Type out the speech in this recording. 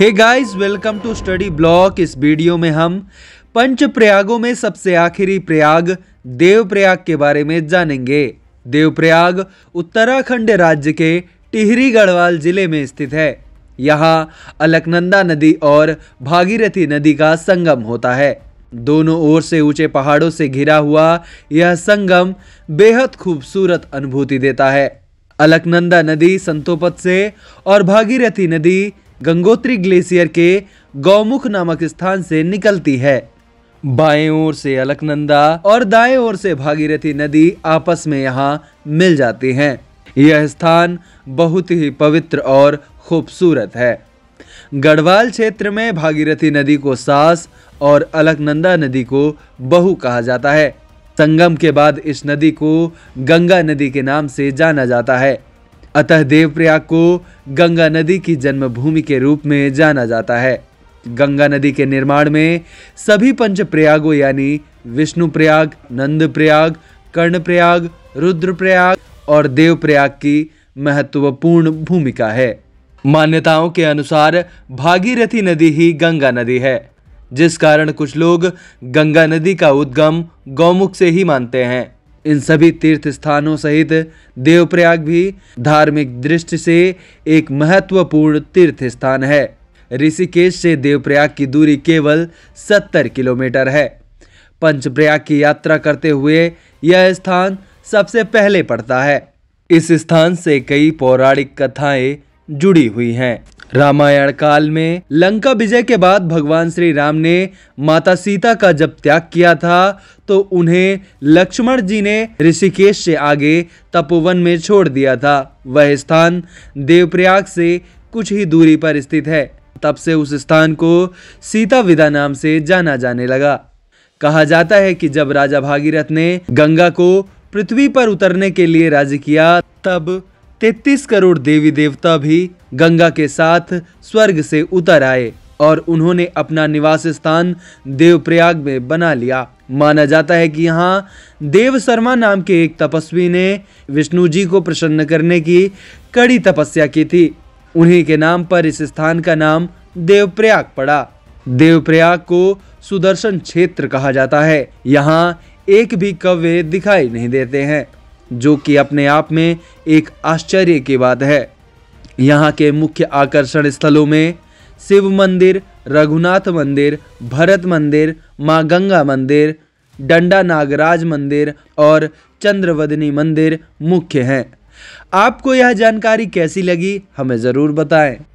hey guys welcome to study block इस video में हम पंच प्रयागों में सबसे आखिरी प्रयाग देव प्रयाग के बारे में जानेंगे देव प्रयाग उत्तराखंड राज्य के टिहरी गढ़वाल जिले में स्थित है यहाँ अलकनंदा नदी और भागीरथी नदी का संगम होता है दोनों ओर से ऊंचे पहाड़ों से घिरा हुआ यह संगम बेहद खूबसूरत अनुभूति देता है अलकनंदा नदी संतोपत से और भागीरथी नदी गंगोत्री ग्लेशियर के गौमुख नामक स्थान से निकलती है बाएं ओर से अलकनंदा और दाएं ओर से भागीरथी नदी आपस में यहाँ मिल जाती हैं यह स्थान बहुत ही पवित्र और खूबसूरत है गढ़वाल क्षेत्र में भागीरथी नदी को सास और अलकनंदा नदी को बहु कहा जाता है संगम के बाद इस नदी को गंगा नदी के नाम से जाना जाता है अतः देवप्रयाग को गंगा नदी की जन्मभूमि के रूप में जाना जाता है गंगा नदी के निर्माण में सभी पंच प्रयागों यानी विष्णु प्रयाग नंद प्रयाग कर्ण प्रयाग रुद्रप्रयाग और देव प्रयाग की महत्वपूर्ण भूमिका है मान्यताओं के अनुसार भागीरथी नदी ही गंगा नदी है जिस कारण कुछ लोग गंगा नदी का उद्गम गौमुख से ही मानते हैं इन सभी तीर्थ स्थानों सहित देवप्रयाग भी धार्मिक दृष्टि से एक महत्वपूर्ण तीर्थ स्थान है ऋषिकेश से देवप्रयाग की दूरी केवल 70 किलोमीटर है पंचप्रयाग की यात्रा करते हुए यह स्थान सबसे पहले पड़ता है इस स्थान से कई पौराणिक कथाएं जुड़ी हुई हैं रामायण काल में लंका विजय के बाद भगवान श्री राम ने माता सीता का जब त्याग किया था तो उन्हें लक्ष्मण जी ने ऋषिकेश से आगे तपोवन में छोड़ दिया था वह स्थान देवप्रयाग से कुछ ही दूरी पर स्थित है तब से उस स्थान को सीता विदा नाम से जाना जाने लगा कहा जाता है कि जब राजा भागीरथ ने गंगा को पृथ्वी पर उतरने के लिए राजी किया तब तैतीस करोड़ देवी देवता भी गंगा के साथ स्वर्ग से उतर आए और उन्होंने अपना निवास स्थान देवप्रयाग में बना लिया माना जाता है कि यहाँ देव शर्मा नाम के एक तपस्वी ने विष्णु जी को प्रसन्न करने की कड़ी तपस्या की थी उन्हीं के नाम पर इस स्थान का नाम देवप्रयाग पड़ा देवप्रयाग को सुदर्शन क्षेत्र कहा जाता है यहाँ एक भी कव्य दिखाई नहीं देते हैं जो कि अपने आप में एक आश्चर्य की बात है यहाँ के मुख्य आकर्षण स्थलों में शिव मंदिर रघुनाथ मंदिर भरत मंदिर माँ गंगा मंदिर डंडा नागराज मंदिर और चंद्रवदनी मंदिर मुख्य हैं आपको यह जानकारी कैसी लगी हमें ज़रूर बताएं